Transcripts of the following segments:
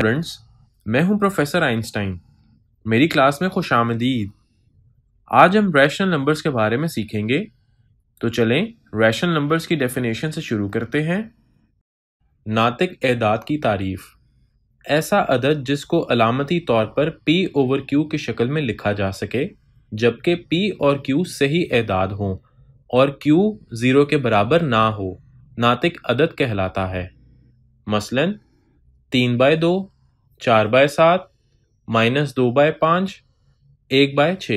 friends मैं हूं professor Einstein मेरी क्लास में खुश आमदीद आज हम रैशनल नंबर्स के बारे में सीखेंगे तो चलें रैशनल नंबर्स की डेफिनेशन से शुरू करते हैं नातिक एदाद की तारीफ ऐसा अदद जिसको अलामती तौर पर पी ओवर क्यू की शक्ल में लिखा जा सके जबकि पी और क्यू सही एदाद हों और क्यू ज़ीरो के बराबर ना हो नातिक अदद कहलाता है मसलन तीन बाय दो चार बाय सात माइनस दो बाय पाँच एक बाय छ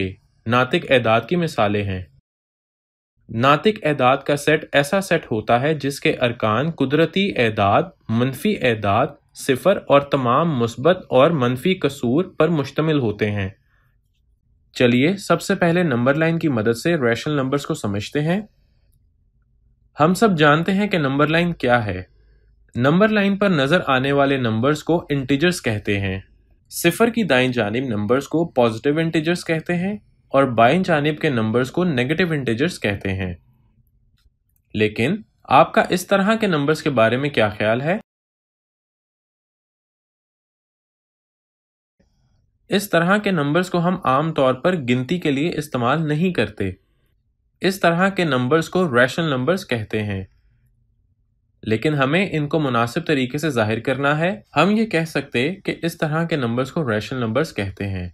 नातिक एदाद की मिसालें हैं नातिक एदाद का सेट ऐसा सेट होता है जिसके अरकान कुदरती एदाद मनफी एदाद सिफर और तमाम मुस्बत और मनफी कसूर पर मुश्तमिल होते हैं चलिए सबसे पहले नंबर लाइन की मदद से रैशनल नंबर्स को समझते हैं हम सब जानते हैं कि नंबर लाइन क्या है नंबर लाइन पर नजर आने वाले नंबर्स को इंटीजर्स कहते हैं सिफर की दाई जानब नंबर्स को पॉजिटिव इंटीजर्स कहते हैं और बाई जानब के नंबर्स को नेगेटिव इंटीजर्स कहते हैं लेकिन आपका इस तरह के नंबर्स के बारे में क्या ख्याल है इस तरह के नंबर्स को हम आम तौर पर गिनती के लिए इस्तेमाल नहीं करते इस तरह के नंबर्स को रैशनल नंबर्स कहते हैं लेकिन हमें इनको मुनासिब तरीके से जाहिर करना है हम ये कह सकते कि इस तरह के नंबर्स को रैशनल नंबर्स कहते हैं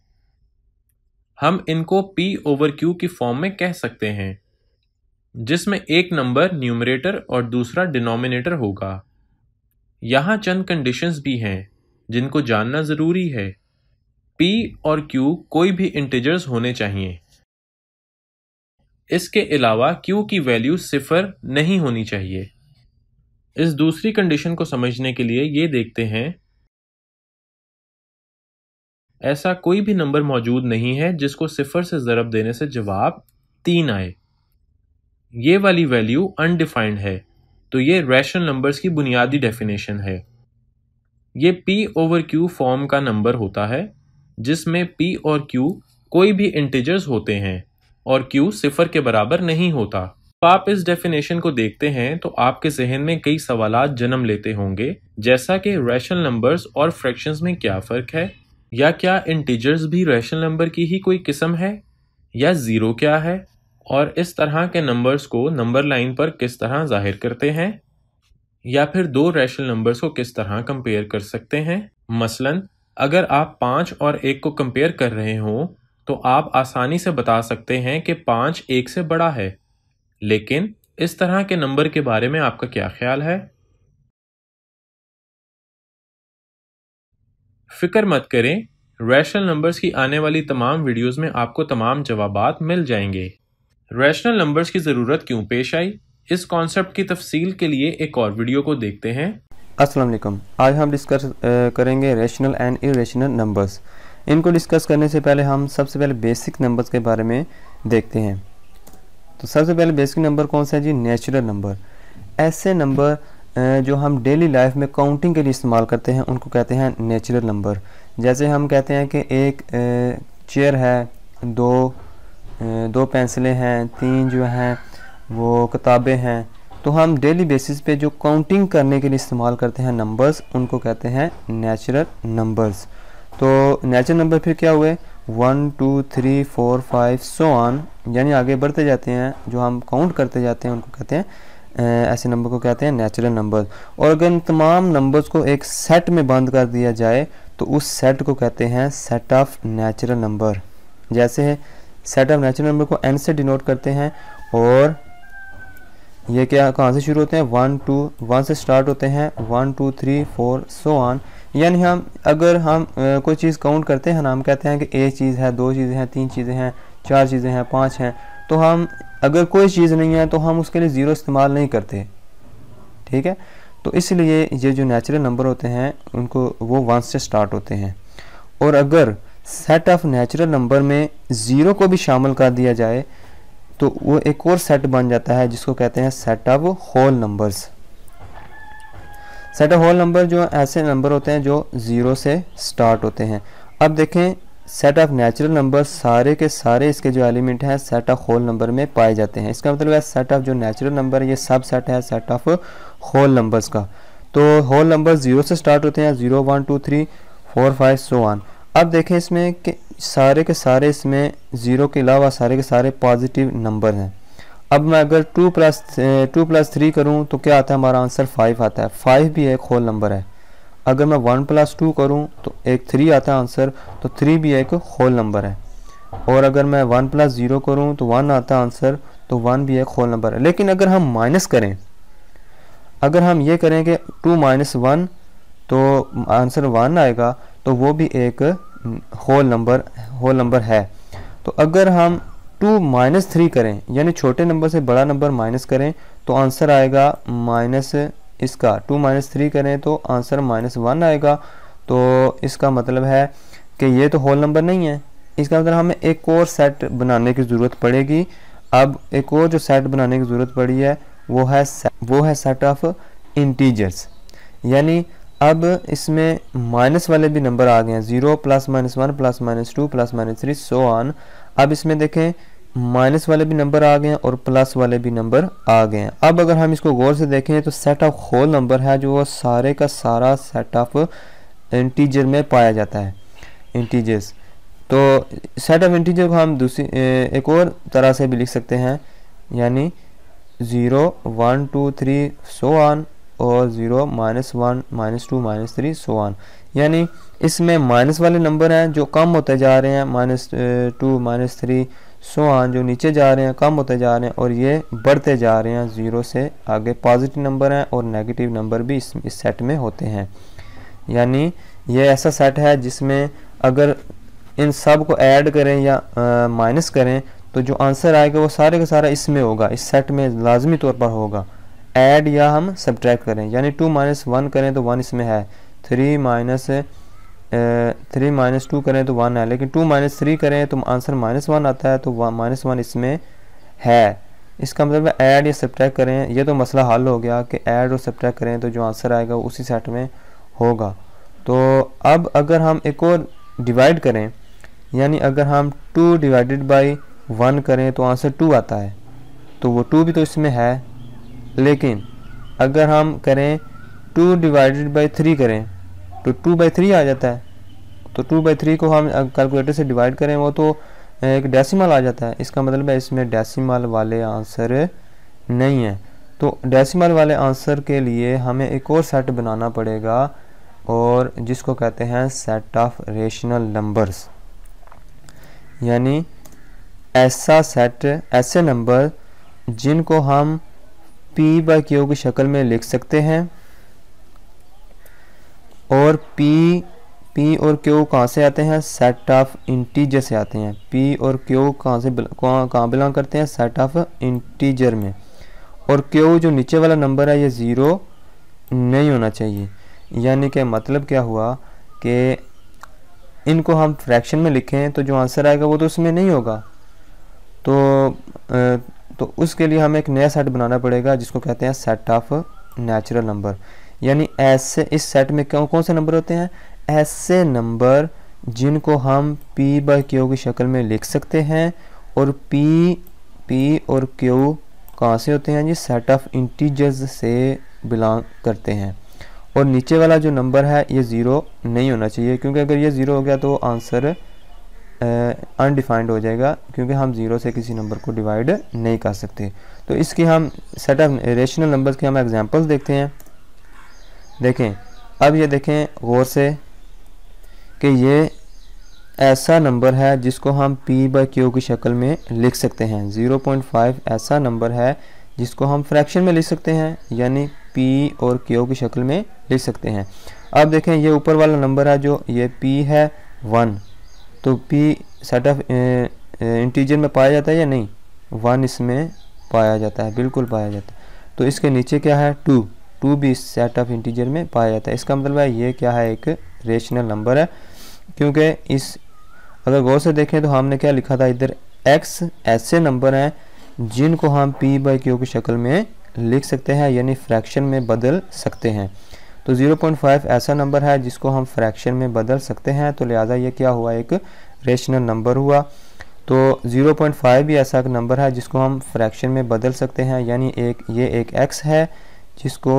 हम इनको p ओवर q की फॉर्म में कह सकते हैं जिसमें एक नंबर न्यूमरेटर और दूसरा डिनोमिनेटर होगा यहाँ चंद कंडीशंस भी हैं जिनको जानना ज़रूरी है p और q कोई भी इंटीजर्स होने चाहिए इसके अलावा q की वैल्यू सिफर नहीं होनी चाहिए इस दूसरी कंडीशन को समझने के लिए ये देखते हैं ऐसा कोई भी नंबर मौजूद नहीं है जिसको सिफर से ज़रब देने से जवाब तीन आए ये वाली वैल्यू अनडिफाइंड है तो ये रैशनल नंबर्स की बुनियादी डेफिनेशन है ये p ओवर q फॉर्म का नंबर होता है जिसमें p और q कोई भी इंटीजर्स होते हैं और q सिफर के बराबर नहीं होता तो आप इस डेफिनेशन को देखते हैं तो आपके जहन में कई सवाल जन्म लेते होंगे जैसा कि रैशनल नंबर्स और फ्रैक्शंस में क्या फ़र्क है या क्या इंटीजर्स भी रैशनल नंबर की ही कोई किस्म है या ज़ीरो क्या है और इस तरह के नंबर्स को नंबर लाइन पर किस तरह जाहिर करते हैं या फिर दो रैशनल नंबर्स को किस तरह कंपेयर कर सकते हैं मसलन अगर आप पाँच और एक को कंपेयर कर रहे हो तो आप आसानी से बता सकते हैं कि पाँच एक से बड़ा है लेकिन इस तरह के नंबर के बारे में आपका क्या ख्याल है फिक्र मत करें रैशनल नंबर्स की आने वाली तमाम वीडियोस में आपको तमाम जवाब मिल जाएंगे रैशनल नंबर्स की ज़रूरत क्यों पेश आई इस कॉन्सेप्ट की तफसील के लिए एक और वीडियो को देखते हैं अस्सलाम वालेकुम आज हम डिस्कस करेंगे रैशनल एंड इरेशनल नंबर्स इनको डिस्कस करने से पहले हम सबसे पहले बेसिक नंबर्स के बारे में देखते हैं तो सबसे पहले बेसिक नंबर कौन सा है जी नेचुरल नंबर ऐसे नंबर जो हम डेली लाइफ में काउंटिंग के लिए इस्तेमाल करते हैं उनको कहते हैं नेचुरल नंबर जैसे हम कहते हैं कि एक चेयर है दो दो पेंसिलें हैं तीन जो हैं वो किताबें हैं तो हम डेली बेसिस पे जो काउंटिंग करने के लिए इस्तेमाल करते हैं नंबर्स उनको कहते हैं नेचुरल नंबर्स तो नेचुरल नंबर फिर क्या हुए one two three four five so on यानी आगे बढ़ते जाते हैं जो हम काउंट करते जाते हैं उनको कहते हैं ऐसे नंबर को कहते हैं नेचुरल नंबर्स और अगर इन तमाम नंबर्स को एक सेट में बंद कर दिया जाए तो उस सेट को कहते हैं सेट ऑफ नेचुरल नंबर जैसे है सेट ऑफ नेचुरल नंबर को एन से डिनोट करते हैं और ये क्या कहाँ से शुरू होते हैं वन टू वन से स्टार्ट होते हैं one two three four so on यानी हम अगर हम कोई चीज़ काउंट करते हैं ना हम कहते हैं कि एक चीज़ है दो चीज़ें हैं तीन चीज़ें हैं चार चीज़ें हैं पाँच हैं तो हम अगर कोई चीज़ नहीं है तो हम उसके लिए ज़ीरो इस्तेमाल नहीं करते ठीक है तो इसलिए ये जो नेचुरल नंबर होते हैं उनको वो वन से स्टार्ट होते हैं और अगर सेट ऑफ नेचुरल नंबर में ज़ीरो को भी शामिल कर दिया जाए तो वो एक और सेट बन जाता है जिसको कहते हैं set of whole numbers set of whole number जो ऐसे नंबर होते हैं जो ज़ीरो से स्टार्ट होते हैं अब देखें सेट ऑफ नेचुरल नंबर सारे के सारे इसके जो एलिमेंट हैं सेट ऑफ होल नंबर में पाए जाते हैं इसका मतलब है सेट ऑफ जो नेचुरल नंबर ये सब सेट है सेट ऑफ होल नंबर्स का तो होल नंबर ज़ीरो से स्टार्ट होते हैं zero one two three four five so on अब देखें इसमें कि सारे के सारे इसमें ज़ीरो के अलावा सारे के सारे पॉजिटिव नंबर हैं अब मैं अगर two plus two plus three करूँ तो क्या आता है हमारा आंसर फाइव आता है फाइव भी एक होल नंबर है अगर मैं वन प्लस टू करूँ तो एक थ्री आता है आंसर तो थ्री भी एक होल नंबर है और अगर मैं वन प्लस ज़ीरो करूँ तो वन आता है आंसर तो वन भी एक होल नंबर है लेकिन अगर हम माइनस करें अगर हम ये करें कि टू माइनस वन तो आंसर वन आएगा तो वो भी एक होल नंबर होल नंबर है तो अगर हम टू माइनस थ्री करें यानी छोटे नंबर से बड़ा नंबर माइनस करें तो आंसर आएगा माइनस इसका टू माइनस थ्री करें तो आंसर माइनस वन आएगा तो इसका मतलब है कि ये तो होल नंबर नहीं है इसका मतलब हमें एक और सेट बनाने की ज़रूरत पड़ेगी अब एक और जो सेट बनाने की ज़रूरत पड़ी है वो है वो है सेट ऑफ इंटीजर्स यानी अब इसमें माइनस वाले भी नंबर आ गए हैं zero plus minus one plus minus two plus minus three so on अब इसमें देखें माइनस वाले भी नंबर आ गए हैं और प्लस वाले भी नंबर आ गए हैं अब अगर हम इसको गौर से देखें तो सेट ऑफ होल नंबर है जो सारे का सारा सेट ऑफ इंटीजर में पाया जाता है इंटीजर्स तो सेट ऑफ इंटीजर को हम दूसरी एक और तरह से भी लिख सकते हैं यानी zero one two three so on और zero minus one minus two minus three so on यानी इसमें माइनस वाले नंबर हैं जो कम होते जा रहे हैं minus two minus three so on जो नीचे जा रहे हैं कम होते जा रहे हैं और ये बढ़ते जा रहे हैं ज़ीरो से आगे पॉजिटिव नंबर हैं और नेगेटिव नंबर भी इस, इस सेट में होते हैं यानी ये ऐसा सेट है जिसमें अगर इन सब को ऐड करें या माइनस करें तो जो आंसर आएगा वो सारे का सारा इसमें होगा इस सेट में लाजमी तौर पर होगा ऐड या हम सब्ट्रैक्ट करें यानी टू माइनस वन करें तो वन इसमें है three minus three minus two करें तो वन है लेकिन टू माइनस थ्री करें तो आंसर माइनस वन आता है तो माइनस वन इसमें है इसका मतलब ऐड या सब्ट्रैक्ट करें यह तो मसला हल हो गया कि ऐड और सब्ट्रैक्ट करें तो जो आंसर आएगा उसी सेट में होगा तो अब अगर हम एक और डिवाइड करें यानी अगर हम टू डिवाइडेड बाई वन करें तो आंसर टू आता है तो वो टू भी तो इसमें है लेकिन अगर हम करें टू डिवाइडेड बाई थ्री करें तो टू बाई थ्री आ जाता है तो टू बाई थ्री को हम कैलकुलेटर से डिवाइड करें वो तो एक डेसिमल आ जाता है इसका मतलब है इसमें डेसिमल वाले आंसर नहीं है तो डेसिमल वाले आंसर के लिए हमें एक और सेट बनाना पड़ेगा और जिसको कहते हैं सेट ऑफ रेशनल नंबर्स यानी ऐसा सेट ऐसे नंबर जिनको हम पी बाई क्यू की शक्ल में लिख सकते हैं और पी पी और क्यू कहाँ से आते हैं सेट ऑफ इंटीजर से आते हैं पी और क्यू कहाँ से कहाँ बिलोंग करते हैं सेट ऑफ इंटीजर में और क्यू जो नीचे वाला नंबर है ये ज़ीरो नहीं होना चाहिए यानी कि मतलब क्या हुआ कि इनको हम फ्रैक्शन में लिखें तो जो आंसर आएगा वो तो उसमें नहीं होगा तो तो उसके लिए हमें एक नया सेट बनाना पड़ेगा जिसको कहते हैं सेट ऑफ नेचुरल नंबर यानी ऐसे इस सेट में कौन कौन से नंबर होते हैं ऐसे नंबर जिनको हम P बाय क्यू की शक्ल में लिख सकते हैं और P P और Q कहाँ से होते हैं जी सेट ऑफ इंटीजर्स से बिलोंग करते हैं और नीचे वाला जो नंबर है ये ज़ीरो नहीं होना चाहिए क्योंकि अगर ये ज़ीरो हो गया तो आंसर अनडिफाइंड हो जाएगा क्योंकि हम ज़ीरो से किसी नंबर को डिवाइड नहीं कर सकते तो इसकी हम सेट ऑफ रेशनल नंबर्स के हम एग्जांपल्स देखते हैं देखें अब ये देखें गौर से कि ये ऐसा नंबर है जिसको हम p बाई क्यू की शक्ल में लिख सकते हैं 0.5 ऐसा नंबर है जिसको हम फ्रैक्शन में लिख सकते हैं यानी p और q की शक्ल में लिख सकते हैं अब देखें ये ऊपर वाला नंबर है जो ये p है वन तो p सेट ऑफ इंटीजर में पाया जाता है या नहीं वन इसमें पाया जाता है बिल्कुल पाया जाता है तो इसके नीचे क्या है टू टू भी सेट ऑफ इंटीजर में पाया जाता है इसका मतलब है ये क्या है एक रेशनल नंबर है क्योंकि इस अगर गौर से देखें तो हमने क्या लिखा था इधर एक्स ऐसे नंबर हैं जिनको हम पी बाई क्यू की शक्ल में लिख सकते हैं यानी फ्रैक्शन में बदल सकते हैं तो 0.5 ऐसा नंबर है जिसको हम फ्रैक्शन में बदल सकते हैं तो लिहाजा ये क्या हुआ एक रेशनल नंबर हुआ तो 0.5 भी ऐसा नंबर है जिसको हम फ्रैक्शन में बदल सकते हैं यानी एक ये एक एक्स है जिसको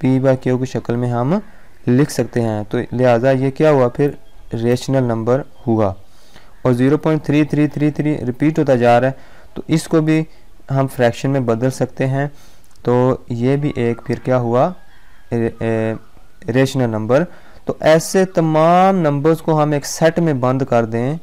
पी बा क्यू की शक्ल में हम लिख सकते हैं तो लिहाजा ये क्या हुआ फिर रेशनल नंबर हुआ और 0.3333 रिपीट होता जा रहा है तो इसको भी हम फ्रैक्शन में बदल सकते हैं तो ये भी एक फिर क्या हुआ रे, रे, रेशनल नंबर तो ऐसे तमाम नंबर्स को हम एक सेट में बंद कर दें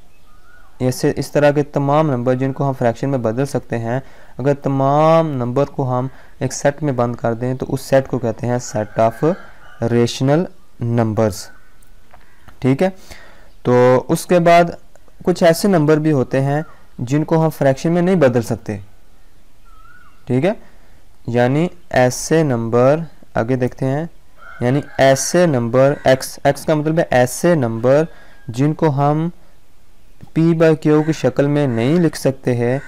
ऐसे इस तरह के तमाम नंबर जिनको हम फ्रैक्शन में बदल सकते हैं अगर तमाम नंबर को हम एक सेट में बंद कर दें तो उस सेट को कहते हैं सेट ऑफ रेशनल नंबर्स ठीक है तो उसके बाद कुछ ऐसे नंबर भी होते हैं जिनको हम फ्रैक्शन में नहीं बदल सकते ठीक है यानी ऐसे नंबर आगे देखते हैं यानी ऐसे नंबर x x का मतलब है ऐसे नंबर जिनको हम p बाय क्यू की शक्ल में नहीं लिख सकते हैं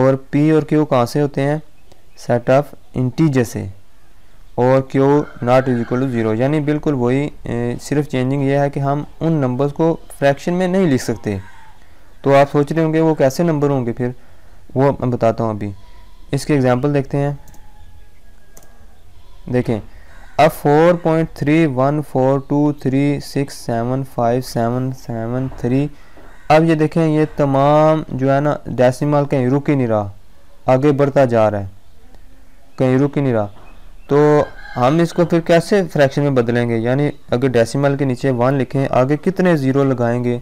और p और q कहाँ से होते हैं सेट ऑफ इंटीजर्स है और Q not is equal to zero यानी बिल्कुल वही सिर्फ चेंजिंग ये है कि हम उन नंबर्स को फ्रैक्शन में नहीं लिख सकते तो आप सोच रहे होंगे वो कैसे नंबर होंगे फिर वो मैं बताता हूँ अभी इसके एग्जांपल देखते हैं देखें अब four point three one four two three six seven five seven seven three अब ये देखें ये तमाम जो है ना डेसिमल कहीं रुक ही नहीं रहा आगे बढ़ता जा रहा है कहीं रुक ही नहीं रहा तो हम इसको फिर कैसे फ्रैक्शन में बदलेंगे यानी अगर डेसिमल के नीचे वन लिखें आगे कितने ज़ीरो लगाएंगे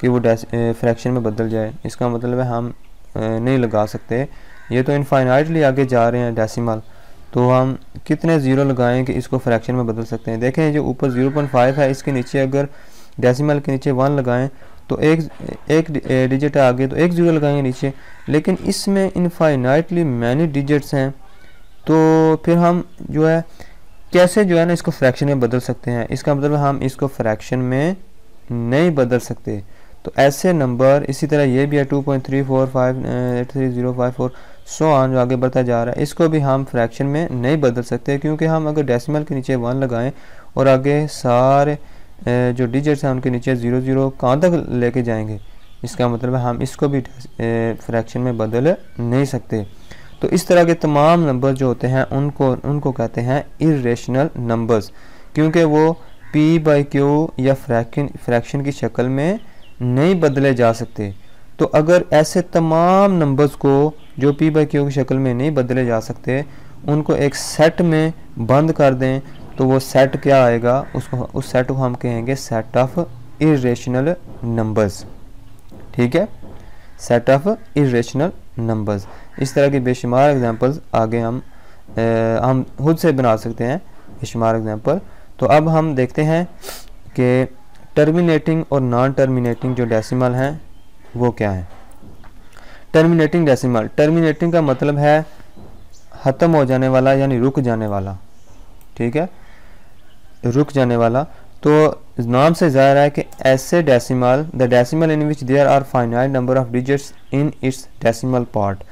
कि वो फ्रैक्शन में बदल जाए इसका मतलब है हम नहीं लगा सकते ये तो इनफाइनाइटली आगे जा रहे हैं डेसिमल तो हम कितने ज़ीरो लगाएं कि इसको फ्रैक्शन में बदल सकते हैं देखें जो ऊपर ज़ीरो पॉइंट फाइव है इसके नीचे अगर डेसिमल के नीचे वन लगाएं तो एक एक डिजिट आगे तो एक ज़ीरो लगाएंगे नीचे लेकिन इसमें इनफाइनाइटली मैनी डिजिट्स हैं तो फिर हम जो है कैसे जो है ना इसको फ्रैक्शन में बदल सकते हैं इसका मतलब हम इसको फ्रैक्शन में नहीं बदल सकते तो ऐसे नंबर इसी तरह ये भी है two point three four five eight three zero five four so on जो आगे बढ़ता जा रहा है इसको भी हम फ्रैक्शन में नहीं बदल सकते क्योंकि हम अगर डेसिमल के नीचे वन लगाएं और आगे सारे जो डिजिट्स हैं उनके नीचे ज़ीरो ज़ीरो कहाँ तक लेके जाएंगे इसका मतलब हम इसको भी फ्रैक्शन में बदल नहीं सकते तो इस तरह के तमाम नंबर जो होते हैं उनको उनको कहते हैं इरेशनल नंबर्स क्योंकि वो पी बाई क्यू या फ्रैक्शन फ्रैक्शन की शक्ल में नहीं बदले जा सकते तो अगर ऐसे तमाम नंबर्स को जो पी बाई क्यू की शक्ल में नहीं बदले जा सकते उनको एक सेट में बंद कर दें तो वो सेट क्या आएगा उसको उस सेट को हम कहेंगे सेट ऑफ इरेशनल नंबर्स ठीक है सेट ऑफ इरेशनल नंबर्स इस तरह के बेशुमार एग्ज़ाम्पल्स आगे हम आ, हम खुद से बना सकते हैं बेशुमार एग्ज़ाम्पल तो अब हम देखते हैं कि टर्मिनेटिंग और नॉन टर्मिनेटिंग जो डेसिमल हैं वो क्या है टर्मिनेटिंग डेसिमल टर्मिनेटिंग का मतलब है ख़त्म हो जाने वाला यानी रुक जाने वाला ठीक है रुक जाने वाला तो नाम से ज़ाहिर है कि ऐसे decimal the decimal in which there are finite number of digits in its decimal part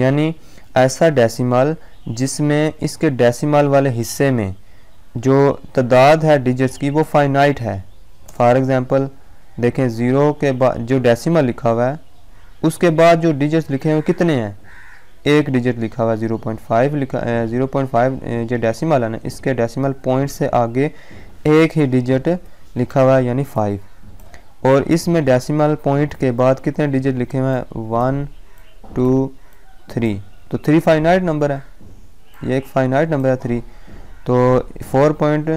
यानी ऐसा डेसिमल जिसमें इसके डेसिमल वाले हिस्से में जो तादाद है डिजिट्स की वो फाइनाइट है फॉर एग्ज़ाम्पल देखें ज़ीरो के बाद जो डेसिमल लिखा हुआ है उसके बाद जो डिजिट्स लिखे हुए कितने हैं एक डिजिट लिखा हुआ है ज़ीरो पॉइंट फाइव लिखा ज़ीरो पॉइंट फाइव जो डेसिमल है ना इसके डेसिमल पॉइंट से आगे एक ही डिजिट लिखा हुआ है यानी फाइव और इसमें डेसिमल पॉइंट के बाद कितने डिजिट लिखे हुए हैं वन टू थ्री तो थ्री फाइनाइट नंबर है ये एक फाइनाइट नंबर है थ्री तो फोर पॉइंट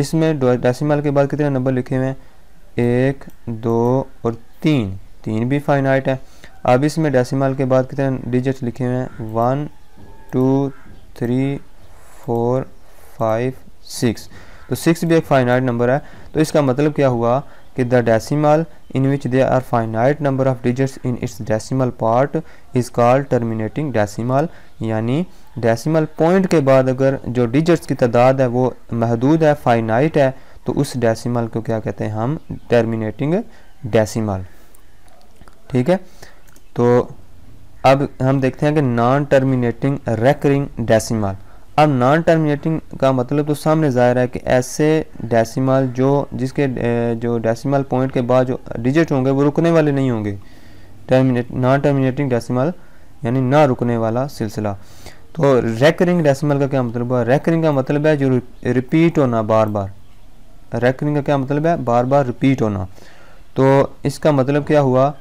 इसमें डेसिमल के बाद कितने नंबर लिखे हुए हैं एक दो और तीन तीन भी फाइनाइट है अब इसमें डेसिमल के बाद कितने डिजिट लिखे हुए हैं one two three four five six तो सिक्स भी एक फाइनाइट नंबर है तो इसका मतलब क्या हुआ कि the decimal in which there are finite number of digits in its decimal part is called terminating decimal यानी डेसिमल पॉइंट के बाद अगर जो डिजिट्स की तादाद है वो महदूद है फाइनाइट है तो उस डेसिमल को क्या कहते हैं हम टर्मिनेटिंग डेसिमल ठीक है तो अब हम देखते हैं कि नॉन टर्मिनेटिंग रेकरिंग डेसिमल अब नॉन टर्मिनेटिंग का मतलब तो सामने ज़ाहिर है कि ऐसे डेसिमल जो जिसके जो डेसिमल पॉइंट के बाद जो डिजिट होंगे वो रुकने वाले नहीं होंगे टर्मिनेट नॉन टर्मिनेटिंग डेसिमल यानी ना रुकने वाला सिलसिला तो मतलब मतलब रेकरिंग डेसिमल का क्या मतलब है रेकरिंग का मतलब है जो रिपीट होना बार बार रेकरिंग का क्या मतलब है बार बार रिपीट होना तो इसका मतलब क्या हुआ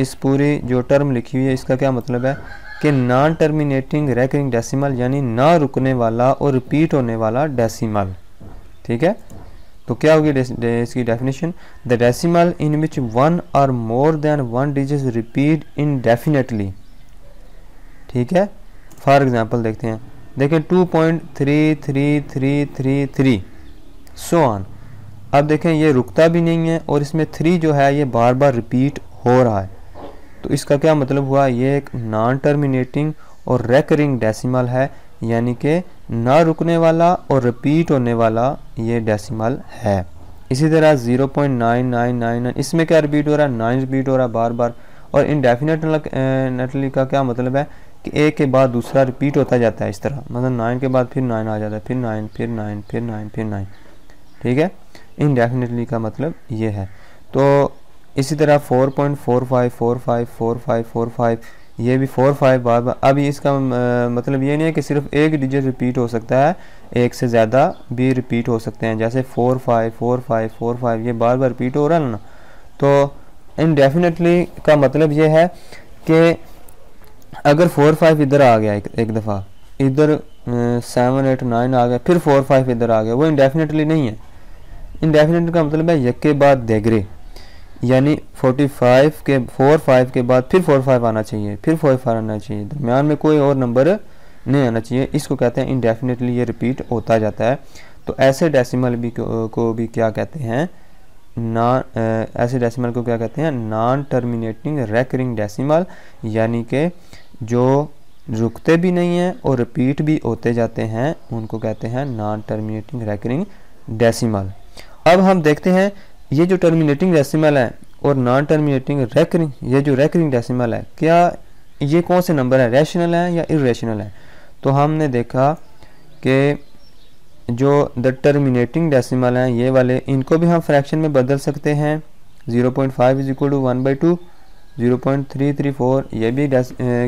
इस पूरी जो टर्म लिखी हुई है इसका क्या मतलब है कि नॉन टर्मिनेटिंग रैकरिंग डेसिमल यानी ना रुकने वाला और रिपीट होने वाला डेसिमल ठीक है तो क्या होगी इसकी definition the decimal in which one और more than one digit repeat indefinitely ठीक है फॉर एग्जाम्पल देखते हैं देखें two point three three three three three so on अब देखें ये रुकता भी नहीं है और इसमें थ्री जो है ये बार बार रिपीट हो रहा है तो इसका क्या मतलब हुआ ये एक नॉन टर्मिनेटिंग और रेकरिंग डेसिमल है यानी कि ना रुकने वाला और रिपीट होने वाला ये डेसिमल है इसी तरह 0.9999 इसमें क्या रिपीट हो रहा है नाइन रिपीट हो रहा है बार बार और इनडेफिनेटली का क्या मतलब है कि एक के बाद दूसरा रिपीट होता जाता है इस तरह मतलब नाइन के बाद फिर नाइन आ जाता है फिर नाइन फिर नाइन फिर नाइन फिर नाइन ठीक है इनडेफिनेटली का मतलब ये है तो इसी तरह four point four five four five four five four five ये भी फोर फाइव बार बार अब इसका मतलब ये नहीं है कि सिर्फ एक डिजिट रिपीट हो सकता है एक से ज़्यादा भी रिपीट हो सकते हैं जैसे four five four five four five ये बार बार रिपीट हो रहा है ना तो इनडेफिनेटली का मतलब ये है कि अगर फोर फाइव इधर आ गया एक, एक दफ़ा इधर सेवन एट नाइन आ गया फिर फोर फाइव इधर आ गया वो इनडेफिनेटली नहीं है इनडेफिनेट का मतलब है यके बाद देगरे यानी 45 के फोर फाइव के बाद फिर फोर फाइव आना चाहिए फिर फोर फाइव आना चाहिए दरमियान में कोई और नंबर नहीं आना चाहिए इसको कहते हैं इनडेफिनेटली ये रिपीट होता जाता है तो ऐसे डेसिमल भी को, को भी क्या कहते हैं नॉन ऐसे डेसिमल को क्या कहते हैं नॉन टर्मिनेटिंग रेकरिंग डेसिमल यानी कि जो रुकते भी नहीं हैं और रिपीट भी होते जाते हैं उनको कहते हैं नॉन टर्मिनेटिंग रेकरिंग डेसिमल अब हम देखते हैं ये जो टर्मिनेटिंग डेसिमल है और नॉन टर्मिनेटिंग रेकरिंग ये जो रेकरिंग डेसिमल है क्या ये कौन से नंबर है रैशनल है या इरेशनल है तो हमने देखा कि जो द टर्मिनेटिंग डेसिमल हैं ये वाले इनको भी हम फ्रैक्शन में बदल सकते हैं 0.5 point five is equal to one by two 0.334 ये भी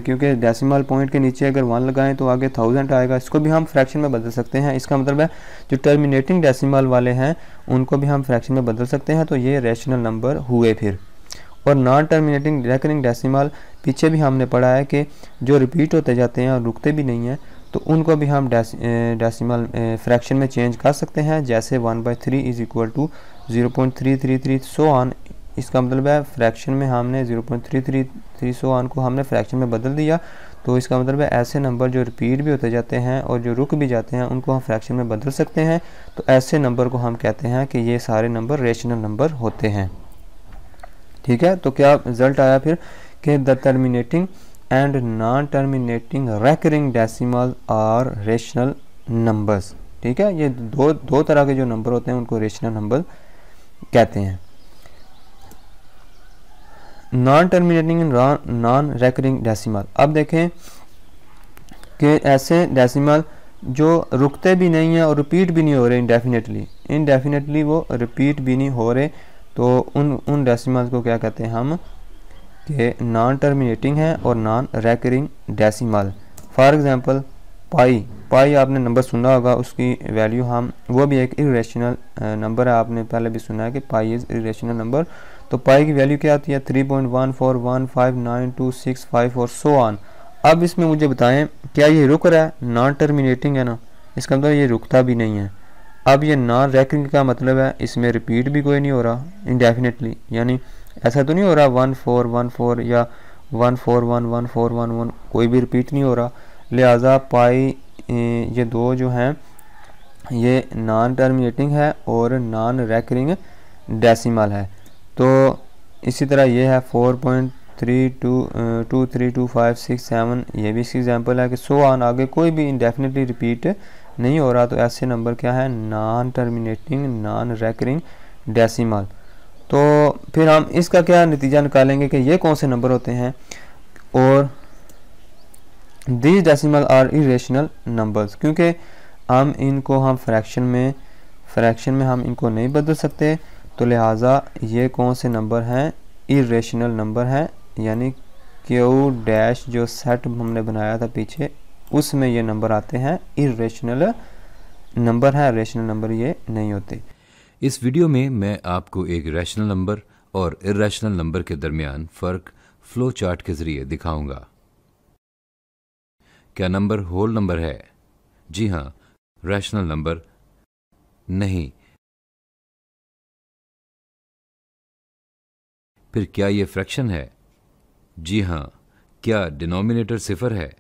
क्योंकि डेसिमल पॉइंट के नीचे अगर वन लगाएं तो आगे थाउजेंड आएगा इसको भी हम फ्रैक्शन में बदल सकते हैं इसका मतलब है जो टर्मिनेटिंग डेसिमल वाले हैं उनको भी हम फ्रैक्शन में बदल सकते हैं तो ये रेशनल नंबर हुए फिर और नॉन टर्मिनेटिंग रेकनिंग डेसीमाल पीछे भी हमने पढ़ा है कि जो रिपीट होते जाते हैं और रुकते भी नहीं हैं तो उनको भी हम डेसीमल फ्रैक्शन में चेंज कर सकते हैं जैसे one by three is equal to zero point three three three so on इसका मतलब है फ्रैक्शन में हमने zero point three three three so on को हमने फ्रैक्शन में बदल दिया तो इसका मतलब है ऐसे नंबर जो रिपीट भी होते जाते हैं और जो रुक भी जाते हैं उनको हम फ्रैक्शन में बदल सकते हैं तो ऐसे नंबर को हम कहते हैं कि ये सारे नंबर रेशनल नंबर होते हैं ठीक है तो क्या रिजल्ट आया फिर कि the terminating and non terminating recurring decimal are rational numbers ठीक है ये दो दो तरह के जो नंबर होते हैं उनको रेशनल नंबर कहते हैं non terminating non recurring decimal अब देखें कि ऐसे डेसिमल जो रुकते भी नहीं हैं और रिपीट भी नहीं हो रहे इनडेफिनेटली इनडेफिनेटली वो रिपीट भी नहीं हो रहे तो उन उन डेसिमल को क्या कहते हैं हम कि नॉन टर्मिनेटिंग है और non recurring decimal for example pi pi आपने नंबर सुना होगा उसकी वैल्यू हम वो भी एक इरेशनल नंबर है आपने पहले भी सुना है कि पाई इज़ इरेशनल नंबर तो पाई की वैल्यू क्या आती है three point one four one five nine two six five और सो ऑन अब इसमें मुझे बताएं क्या ये रुक रहा है नॉन टर्मिनेटिंग है ना इसका मतलब ये रुकता भी नहीं है अब ये नॉन रैकिंग का मतलब है इसमें रिपीट भी कोई नहीं हो रहा इनडेफिनेटली यानी ऐसा तो नहीं हो रहा वन फोर वन फोर या one four one one four one one कोई भी रिपीट नहीं हो रहा लिहाजा पाई ये दो जो हैं ये नॉन टर्मिनेटिंग है और नॉन रैकरिंग डेसीमल है तो इसी तरह ये है four point three two two three two five six seven ये भी इसकी एग्जाम्पल है कि सो ऑन आगे कोई भी इंडेफिनेटली रिपीट नहीं हो रहा तो ऐसे नंबर क्या है non terminating non recurring decimal तो फिर हम इसका क्या नतीजा निकालेंगे कि ये कौन से नंबर होते हैं और these decimal are irrational numbers क्योंकि हम इनको हम फ्रैक्शन में फ्रैक्शन में हम इनको नहीं बदल सकते तो लिहाजा ये कौन से नंबर हैं रेशनल नंबर हैं यानी क्यू डैश जो सेट हमने बनाया था पीछे उसमें ये नंबर आते हैं रेशनल नंबर हैं रेशनल नंबर ये नहीं होते इस वीडियो में मैं आपको एक रैशनल नंबर और रेशनल नंबर के दरमियान फ़र्क फ्लो चार्ट के ज़रिए दिखाऊंगा क्या नंबर होल नंबर है जी हाँ रैशनल नंबर नहीं फिर क्या ये फ्रैक्शन है जी हाँ क्या डिनोमिनेटर सिफर है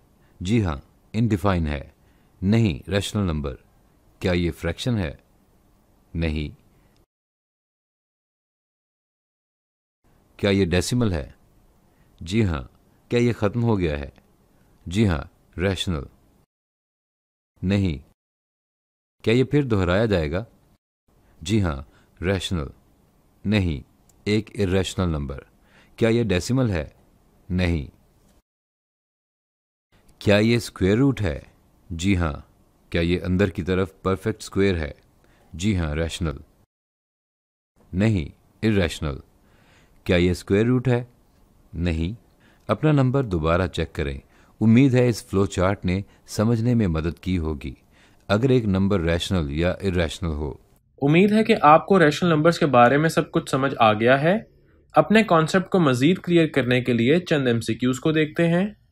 जी हाँ इनडिफाइन है नहीं रैशनल नंबर क्या ये फ्रैक्शन है नहीं क्या ये डेसिमल है जी हाँ क्या ये ख़त्म हो गया है जी हाँ रैशनल नहीं क्या ये फिर दोहराया जाएगा जी हाँ रैशनल नहीं एक इरेशनल नंबर क्या यह डेसिमल है नहीं क्या यह स्क्वेयर रूट है जी हां क्या यह अंदर की तरफ परफेक्ट स्क्वेयर है जी हां रैशनल नहीं इरेशनल क्या यह स्क्वेयर रूट है नहीं अपना नंबर दोबारा चेक करें उम्मीद है इस फ्लो चार्ट ने समझने में मदद की होगी अगर एक नंबर रैशनल या इरेशनल हो उम्मीद है कि आपको रैशनल नंबर्स के बारे में सब कुछ समझ आ गया है अपने कॉन्सेप्ट को मज़ीद क्लियर करने के लिए चंद एम को देखते हैं